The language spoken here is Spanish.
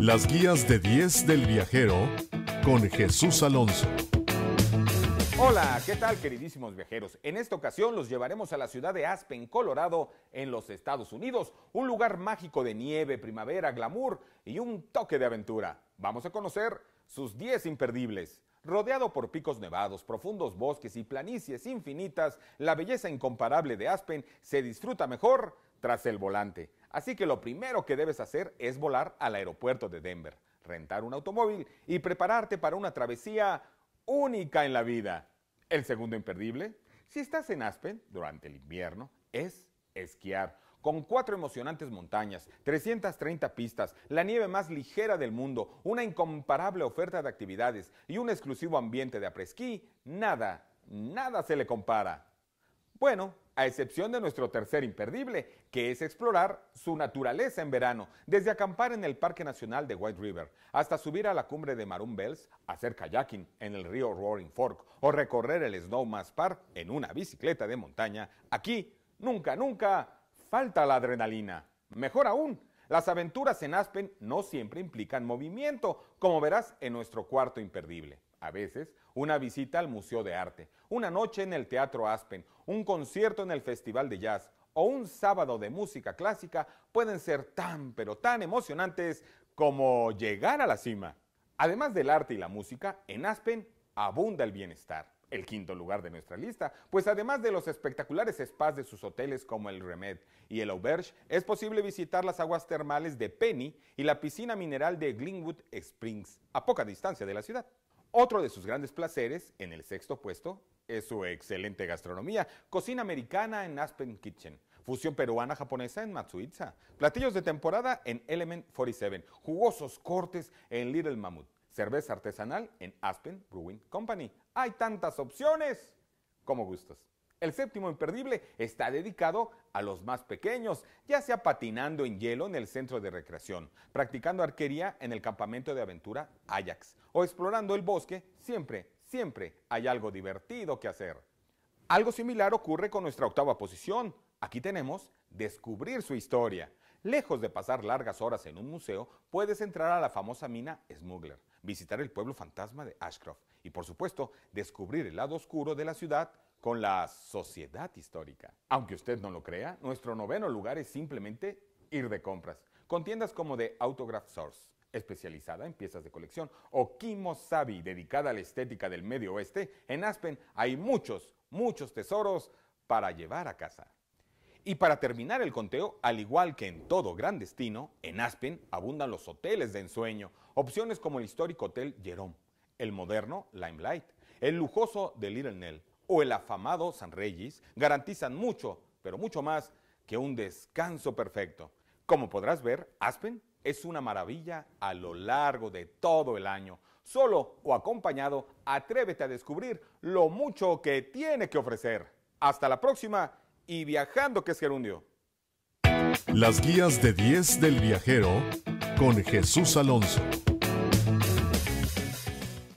Las guías de 10 del viajero con Jesús Alonso. Hola, ¿qué tal queridísimos viajeros? En esta ocasión los llevaremos a la ciudad de Aspen, Colorado, en los Estados Unidos, un lugar mágico de nieve, primavera, glamour y un toque de aventura. Vamos a conocer sus 10 imperdibles. Rodeado por picos nevados, profundos bosques y planicies infinitas, la belleza incomparable de Aspen se disfruta mejor tras el volante. Así que lo primero que debes hacer es volar al aeropuerto de Denver, rentar un automóvil y prepararte para una travesía única en la vida. El segundo imperdible, si estás en Aspen durante el invierno, es esquiar. Con cuatro emocionantes montañas, 330 pistas, la nieve más ligera del mundo, una incomparable oferta de actividades y un exclusivo ambiente de apresquí, nada, nada se le compara. Bueno, a excepción de nuestro tercer imperdible, que es explorar su naturaleza en verano, desde acampar en el Parque Nacional de White River hasta subir a la cumbre de Maroon Bells, hacer kayaking en el río Roaring Fork o recorrer el Snowmass Park en una bicicleta de montaña, aquí nunca, nunca falta la adrenalina. Mejor aún, las aventuras en Aspen no siempre implican movimiento, como verás en nuestro cuarto imperdible a veces, una visita al Museo de Arte, una noche en el Teatro Aspen, un concierto en el Festival de Jazz o un sábado de música clásica pueden ser tan pero tan emocionantes como llegar a la cima. Además del arte y la música, en Aspen abunda el bienestar el quinto lugar de nuestra lista, pues además de los espectaculares spas de sus hoteles como el Remed y el Auberge, es posible visitar las aguas termales de Penny y la piscina mineral de Glenwood Springs, a poca distancia de la ciudad. Otro de sus grandes placeres, en el sexto puesto, es su excelente gastronomía, cocina americana en Aspen Kitchen, fusión peruana-japonesa en Matsuitsa, platillos de temporada en Element 47, jugosos cortes en Little Mammoth, cerveza artesanal en Aspen Brewing Company. Hay tantas opciones como gustos. El séptimo imperdible está dedicado a los más pequeños, ya sea patinando en hielo en el centro de recreación, practicando arquería en el campamento de aventura Ajax o explorando el bosque, siempre, siempre hay algo divertido que hacer. Algo similar ocurre con nuestra octava posición. Aquí tenemos Descubrir su historia. Lejos de pasar largas horas en un museo, puedes entrar a la famosa mina Smuggler, visitar el pueblo fantasma de Ashcroft y, por supuesto, descubrir el lado oscuro de la ciudad con la sociedad histórica. Aunque usted no lo crea, nuestro noveno lugar es simplemente ir de compras, con tiendas como de Autograph Source, especializada en piezas de colección, o Kimosabi, dedicada a la estética del medio oeste, en Aspen hay muchos, muchos tesoros para llevar a casa. Y para terminar el conteo, al igual que en todo gran destino, en Aspen abundan los hoteles de ensueño, opciones como el histórico Hotel Jerome, el moderno Limelight, el lujoso The Little Nell o el afamado San Regis garantizan mucho, pero mucho más que un descanso perfecto. Como podrás ver, Aspen es una maravilla a lo largo de todo el año. Solo o acompañado, atrévete a descubrir lo mucho que tiene que ofrecer. Hasta la próxima y viajando que es gerundio. Las guías de 10 del viajero con Jesús Alonso.